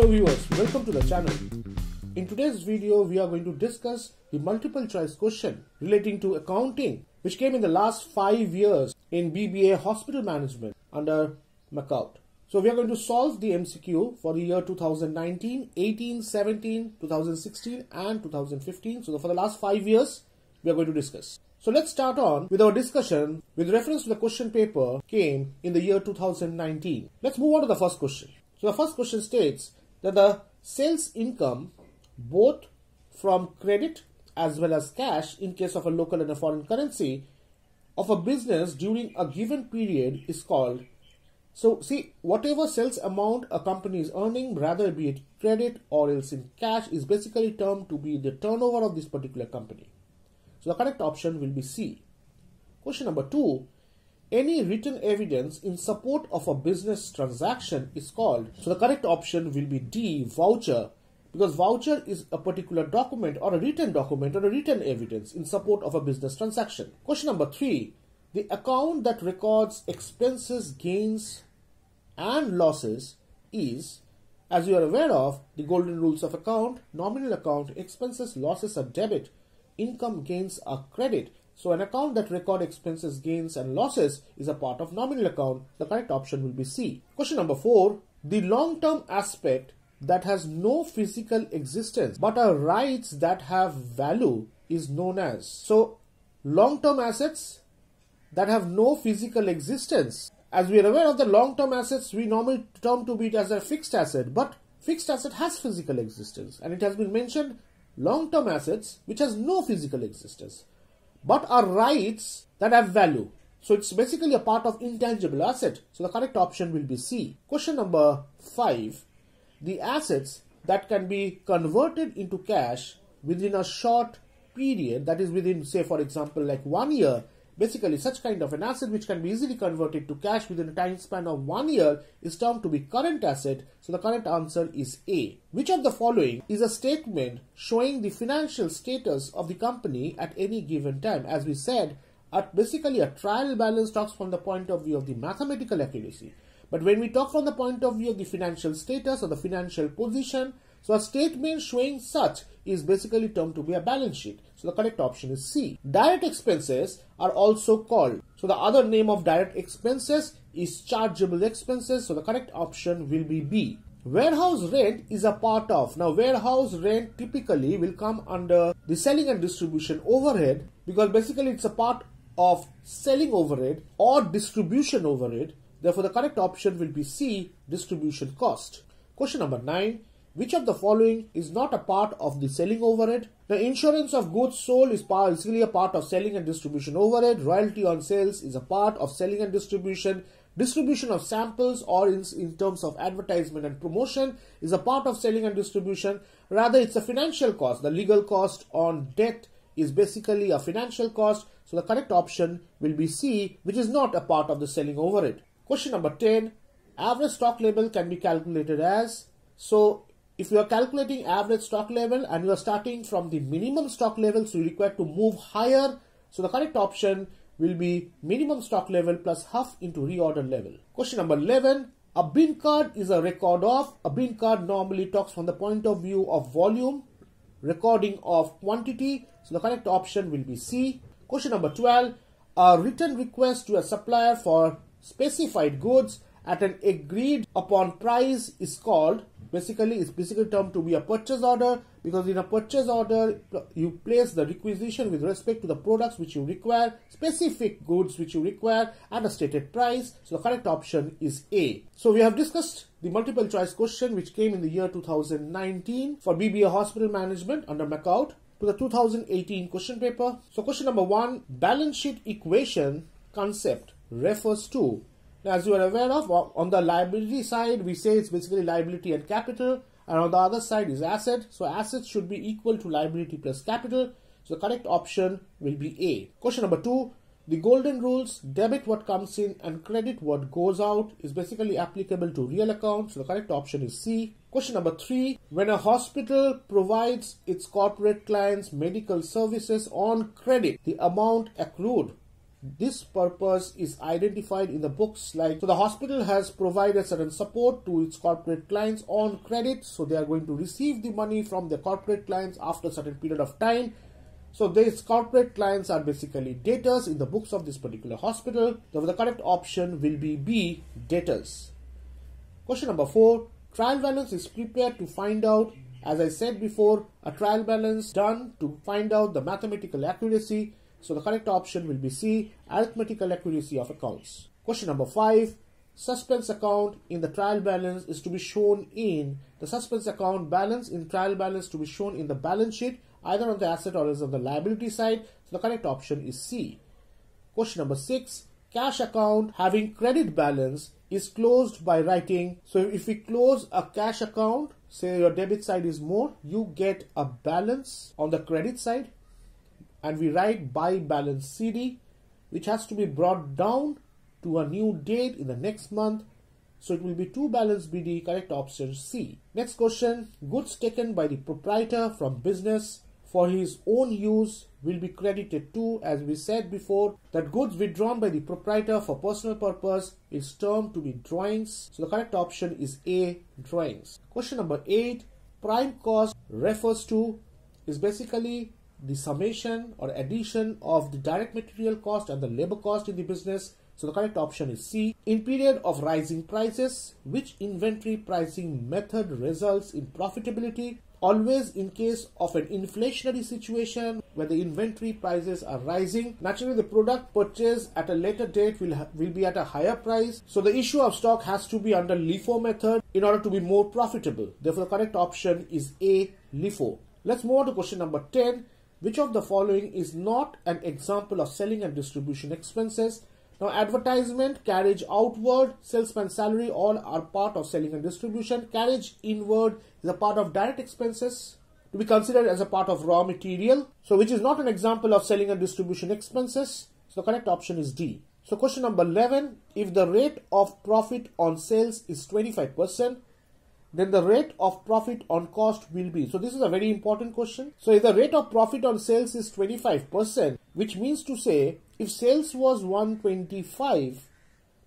Hello viewers, welcome to the channel. In today's video, we are going to discuss the multiple choice question relating to accounting which came in the last 5 years in BBA Hospital Management under MCAUT. So we are going to solve the MCQ for the year 2019, 18, 17, 2016 and 2015. So for the last 5 years, we are going to discuss. So let's start on with our discussion with reference to the question paper came in the year 2019. Let's move on to the first question. So the first question states that the sales income both from credit as well as cash in case of a local and a foreign currency of a business during a given period is called so see whatever sales amount a company is earning rather be it credit or else in cash is basically termed to be the turnover of this particular company so the correct option will be c question number 2 any written evidence in support of a business transaction is called. So the correct option will be D, voucher, because voucher is a particular document or a written document or a written evidence in support of a business transaction. Question number three, the account that records expenses, gains and losses is as you are aware of, the golden rules of account, nominal account, expenses, losses are debit, income gains are credit. So an account that record expenses, gains and losses is a part of nominal account. The correct option will be C. Question number 4. The long-term aspect that has no physical existence but are rights that have value is known as. So long-term assets that have no physical existence. As we are aware of the long-term assets, we normally term to be as a fixed asset, but fixed asset has physical existence and it has been mentioned long-term assets which has no physical existence but are rights that have value. So it's basically a part of intangible asset. So the correct option will be C. Question number 5. The assets that can be converted into cash within a short period, that is within say for example like one year, Basically, such kind of an asset which can be easily converted to cash within a time span of one year is termed to be current asset. So the correct answer is A. Which of the following is a statement showing the financial status of the company at any given time? As we said, at basically a trial balance talks from the point of view of the mathematical accuracy. But when we talk from the point of view of the financial status or the financial position, so a statement showing such is basically termed to be a balance sheet. So the correct option is C. Direct expenses are also called. So the other name of direct expenses is chargeable expenses. So the correct option will be B. Warehouse rent is a part of. Now, warehouse rent typically will come under the selling and distribution overhead because basically it's a part of selling overhead or distribution overhead. Therefore, the correct option will be C distribution cost. Question number 9 which of the following is not a part of the selling overhead? The insurance of goods sold is, really a part of selling and distribution overhead. Royalty on sales is a part of selling and distribution. Distribution of samples or in, in terms of advertisement and promotion is a part of selling and distribution. Rather, it's a financial cost. The legal cost on debt is basically a financial cost. So the correct option will be C, which is not a part of the selling overhead. Question number 10. Average stock level can be calculated as. So if you are calculating average stock level and you are starting from the minimum stock levels, you require to move higher. So the correct option will be minimum stock level plus half into reorder level. Question number 11. A bin card is a record of. A bin card normally talks from the point of view of volume, recording of quantity. So the correct option will be C. Question number 12. A written request to a supplier for specified goods at an agreed upon price is called basically it's basically term to be a purchase order because in a purchase order you place the requisition with respect to the products which you require specific goods which you require at a stated price so the correct option is a so we have discussed the multiple choice question which came in the year 2019 for bba hospital management under macout to the 2018 question paper so question number one balance sheet equation concept refers to now, as you are aware of, on the liability side, we say it's basically liability and capital, and on the other side is asset. So assets should be equal to liability plus capital. So the correct option will be A. Question number two, the golden rules, debit what comes in and credit what goes out is basically applicable to real accounts. So the correct option is C. Question number three, when a hospital provides its corporate clients medical services on credit, the amount accrued this purpose is identified in the books like so the hospital has provided certain support to its corporate clients on credit so they are going to receive the money from the corporate clients after a certain period of time so these corporate clients are basically debtors in the books of this particular hospital So the correct option will be B debtors question number 4 trial balance is prepared to find out as I said before, a trial balance done to find out the mathematical accuracy so the correct option will be C, arithmetical accuracy of accounts. Question number 5. Suspense account in the trial balance is to be shown in the suspense account balance in trial balance to be shown in the balance sheet either on the asset or is on the liability side. So the correct option is C. Question number 6. Cash account having credit balance is closed by writing. So if we close a cash account, say your debit side is more, you get a balance on the credit side and we write buy balance CD which has to be brought down to a new date in the next month so it will be 2 balance BD correct option C. Next question goods taken by the proprietor from business for his own use will be credited to as we said before that goods withdrawn by the proprietor for personal purpose is termed to be drawings so the correct option is A drawings. Question number 8 prime cost refers to is basically the summation or addition of the direct material cost and the labor cost in the business. So the correct option is C. In period of rising prices, which inventory pricing method results in profitability? Always in case of an inflationary situation where the inventory prices are rising, naturally the product purchased at a later date will, will be at a higher price. So the issue of stock has to be under LIFO method in order to be more profitable. Therefore the correct option is A, LIFO. Let's move on to question number 10. Which of the following is not an example of selling and distribution expenses? Now, advertisement, carriage outward, salesman salary, all are part of selling and distribution. Carriage inward is a part of direct expenses to be considered as a part of raw material. So, which is not an example of selling and distribution expenses. So, the correct option is D. So, question number 11 if the rate of profit on sales is 25%, then the rate of profit on cost will be. So this is a very important question. So if the rate of profit on sales is 25%, which means to say if sales was 125,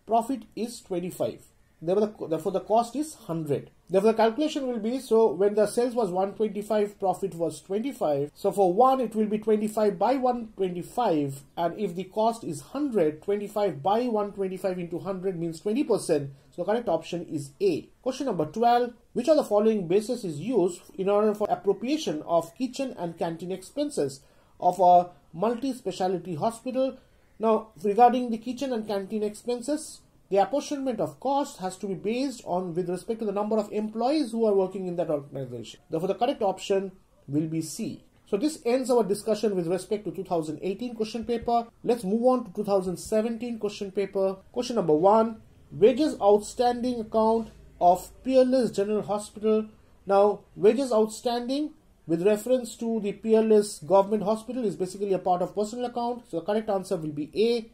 profit is 25. Therefore the, therefore the cost is 100. Therefore the calculation will be, so when the sales was 125, profit was 25. So for 1, it will be 25 by 125. And if the cost is 100, 25 by 125 into 100 means 20%. So the correct option is A. Question number 12. Which of the following basis is used in order for appropriation of kitchen and canteen expenses of a multi-speciality hospital? Now, regarding the kitchen and canteen expenses, the apportionment of cost has to be based on with respect to the number of employees who are working in that organization. Therefore, the correct option will be C. So this ends our discussion with respect to 2018 question paper. Let's move on to 2017 question paper. Question number 1. Wages outstanding account of Peerless General Hospital. Now, wages outstanding with reference to the Peerless Government Hospital is basically a part of personal account. So, the correct answer will be A.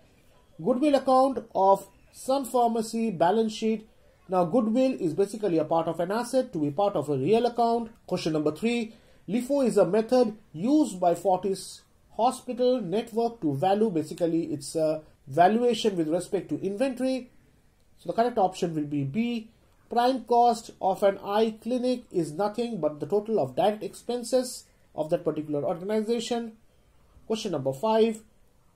Goodwill account of Sun Pharmacy balance sheet. Now, goodwill is basically a part of an asset to be part of a real account. Question number three. LIFO is a method used by Fortis Hospital Network to value basically its uh, valuation with respect to inventory. So the correct option will be B. Prime cost of an eye clinic is nothing but the total of direct expenses of that particular organization. Question number five.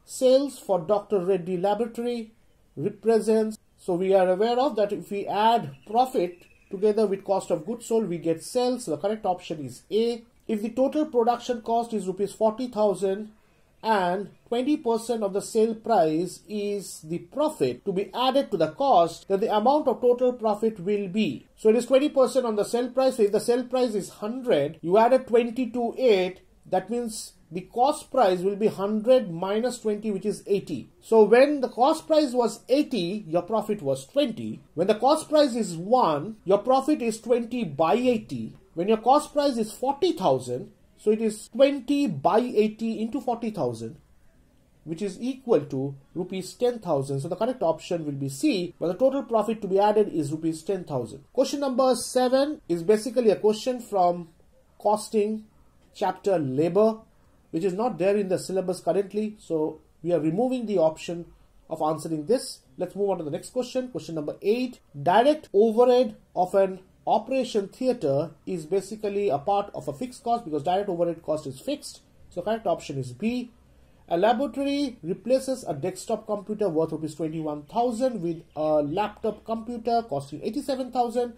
Sales for Dr. Reddy Laboratory represents. So we are aware of that if we add profit together with cost of goods sold, we get sales. So the correct option is A. If the total production cost is rupees 40,000 and 20% of the sale price is the profit to be added to the cost, then the amount of total profit will be. So it is 20% on the sale price. So if the sale price is 100, you add 20 to 8, that means the cost price will be 100 minus 20 which is 80 so when the cost price was 80 your profit was 20 when the cost price is 1 your profit is 20 by 80 when your cost price is 40000 so it is 20 by 80 into 40,000 which is equal to rupees 10,000. So the correct option will be C, but the total profit to be added is rupees 10,000. Question number 7 is basically a question from costing chapter labor, which is not there in the syllabus currently. So we are removing the option of answering this. Let's move on to the next question. Question number 8, direct overhead of an operation theater is basically a part of a fixed cost because direct overhead cost is fixed. So correct option is B. A laboratory replaces a desktop computer worth rupees 21,000 with a laptop computer costing 87,000.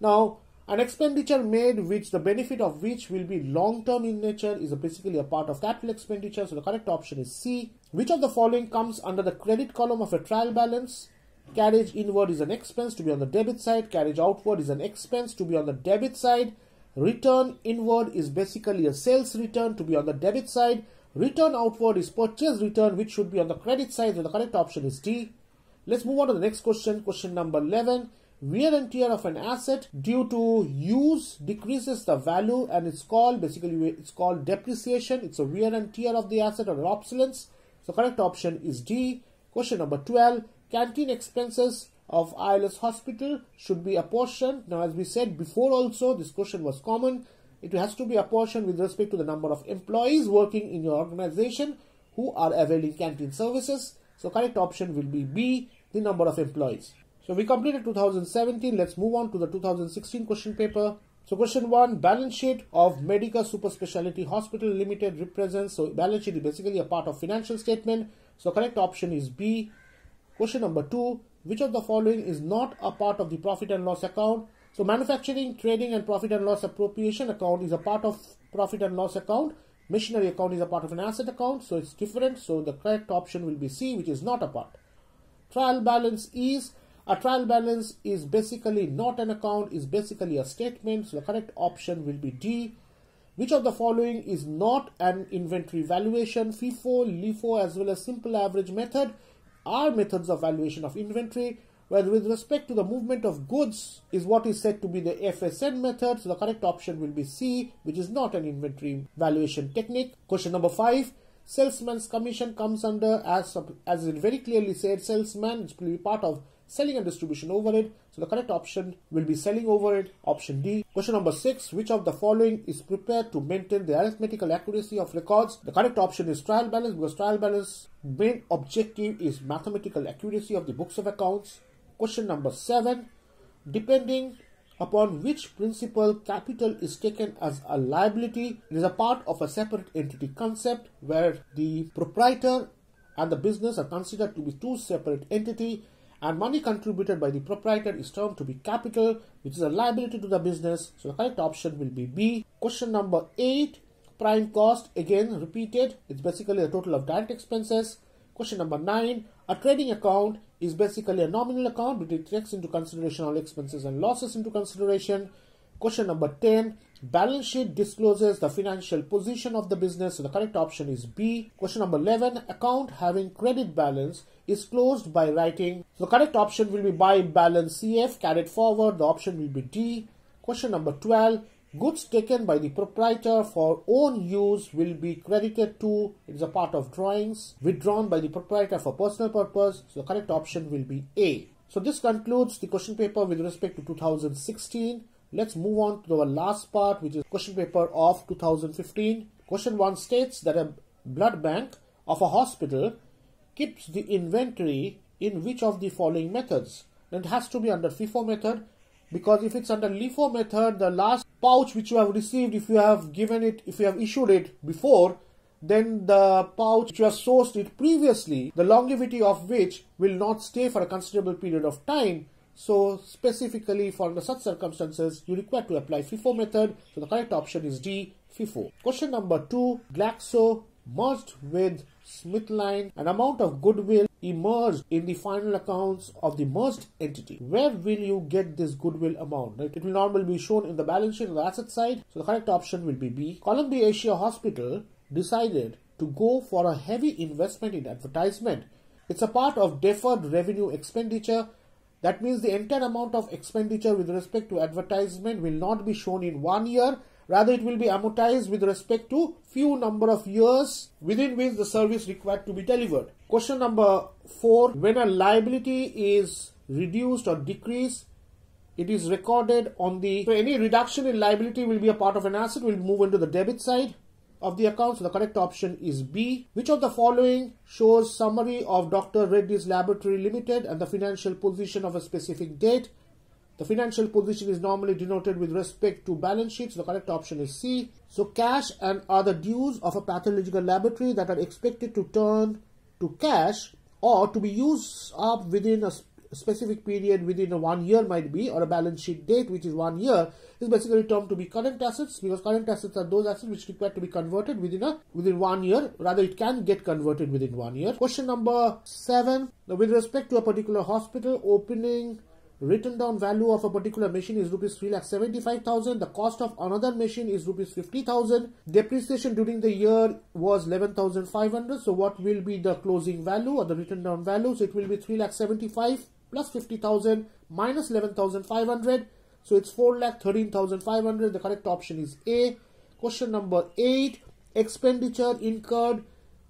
Now, an expenditure made which the benefit of which will be long term in nature is basically a part of capital expenditure. So the correct option is C. Which of the following comes under the credit column of a trial balance? Carriage inward is an expense to be on the debit side. Carriage outward is an expense to be on the debit side. Return inward is basically a sales return to be on the debit side. Return outward is purchase return which should be on the credit side so the correct option is D. Let's move on to the next question. Question number 11. Wear and tear of an asset due to use decreases the value and it's called basically it's called depreciation. It's a wear and tear of the asset or obsolescence. So correct option is D. Question number 12 canteen expenses of ILS hospital should be apportioned. Now, as we said before also, this question was common. It has to be apportioned with respect to the number of employees working in your organization who are availing canteen services. So, correct option will be B, the number of employees. So, we completed 2017. Let's move on to the 2016 question paper. So, question 1 Balance sheet of Medica Super Speciality Hospital Limited represents. So, balance sheet is basically a part of financial statement. So, correct option is B, Question number two, which of the following is not a part of the profit and loss account? So manufacturing, trading and profit and loss appropriation account is a part of profit and loss account. Machinery account is a part of an asset account, so it's different. So the correct option will be C, which is not a part. Trial balance is, a trial balance is basically not an account, is basically a statement. So the correct option will be D. Which of the following is not an inventory valuation? FIFO, LIFO as well as simple average method are methods of valuation of inventory, where with respect to the movement of goods is what is said to be the FSN method. So the correct option will be C, which is not an inventory valuation technique. Question number five. Salesman's commission comes under as as it very clearly said salesman it will be part of selling and distribution overhead so the correct option will be selling over it, option D. Question number 6, which of the following is prepared to maintain the arithmetical accuracy of records? The correct option is trial balance because trial balance main objective is mathematical accuracy of the books of accounts. Question number 7, depending upon which principle capital is taken as a liability it is a part of a separate entity concept where the proprietor and the business are considered to be two separate entity and money contributed by the proprietor is termed to be capital, which is a liability to the business. So the correct option will be B. Question number 8 Prime cost again repeated, it's basically a total of direct expenses. Question number 9 A trading account is basically a nominal account, but it takes into consideration all expenses and losses into consideration. Question number 10 Balance sheet discloses the financial position of the business, so the correct option is B. Question number 11 Account having credit balance is closed by writing, so the correct option will be by balance CF carried forward, the option will be D. Question number 12 Goods taken by the proprietor for own use will be credited to, it is a part of drawings, withdrawn by the proprietor for personal purpose, so the correct option will be A. So this concludes the question paper with respect to 2016. Let's move on to our last part, which is question paper of 2015. Question 1 states that a blood bank of a hospital keeps the inventory in which of the following methods? And it has to be under FIFO method because if it's under LIFO method, the last pouch which you have received, if you have given it, if you have issued it before, then the pouch which you have sourced it previously, the longevity of which will not stay for a considerable period of time so specifically for such circumstances, you require to apply FIFO method. So the correct option is D, FIFO. Question number two, Glaxo merged with Smithline. An amount of goodwill emerged in the final accounts of the merged entity. Where will you get this goodwill amount? It will normally be shown in the balance sheet on the asset side. So the correct option will be B. Columbia Asia Hospital decided to go for a heavy investment in advertisement. It's a part of deferred revenue expenditure that means the entire amount of expenditure with respect to advertisement will not be shown in one year. Rather, it will be amortized with respect to few number of years within which the service required to be delivered. Question number four. When a liability is reduced or decreased, it is recorded on the so any reduction in liability will be a part of an asset will move into the debit side of the account. So the correct option is B. Which of the following shows summary of Dr. Reddy's Laboratory Limited and the financial position of a specific date? The financial position is normally denoted with respect to balance sheets. The correct option is C. So cash and other dues of a pathological laboratory that are expected to turn to cash or to be used up within a specific period within a one year might be, or a balance sheet date, which is one year, is basically termed to be current assets because current assets are those assets which require to be converted within a within one year. Rather, it can get converted within one year. Question number seven. Now, with respect to a particular hospital opening written down value of a particular machine is rupees 3 lakh 75,000 the cost of another machine is rupees 50,000 depreciation during the year was 11,500 so what will be the closing value or the written down value so it will be 3 lakh 75 plus 50,000 minus 11,500. So it's 4 lakh 13,500. The correct option is A. Question number 8. Expenditure incurred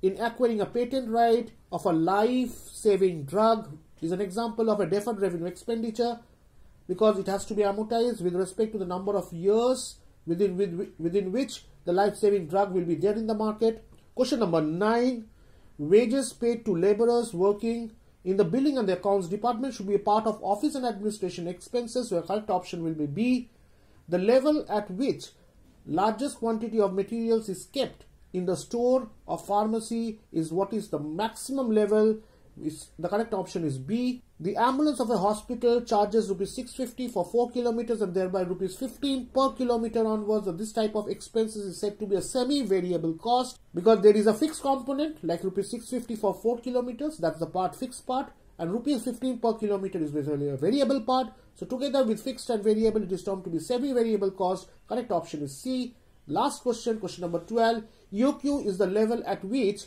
in acquiring a patent right of a life-saving drug is an example of a deferred revenue expenditure because it has to be amortized with respect to the number of years within, with, within which the life-saving drug will be there in the market. Question number 9. Wages paid to laborers working in the billing and the accounts department should be a part of office and administration expenses where correct option will be B. The level at which largest quantity of materials is kept in the store of pharmacy is what is the maximum level is the correct option is B. The ambulance of a hospital charges rupees 650 for 4 kilometers and thereby rupees 15 per kilometer onwards. And this type of expenses is said to be a semi-variable cost because there is a fixed component like rupees 650 for 4 kilometers. That's the part fixed part and rupees 15 per kilometer is basically a variable part. So together with fixed and variable, it is termed to be semi-variable cost. Correct option is C. Last question, question number 12. UQ is the level at which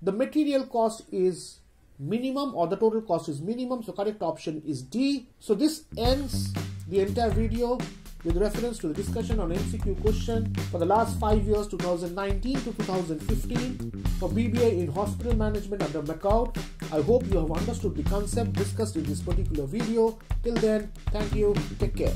the material cost is minimum or the total cost is minimum so correct option is D. So this ends the entire video with reference to the discussion on MCQ question for the last 5 years 2019 to 2015 for BBA in hospital management under Macau. I hope you have understood the concept discussed in this particular video. Till then, thank you, take care.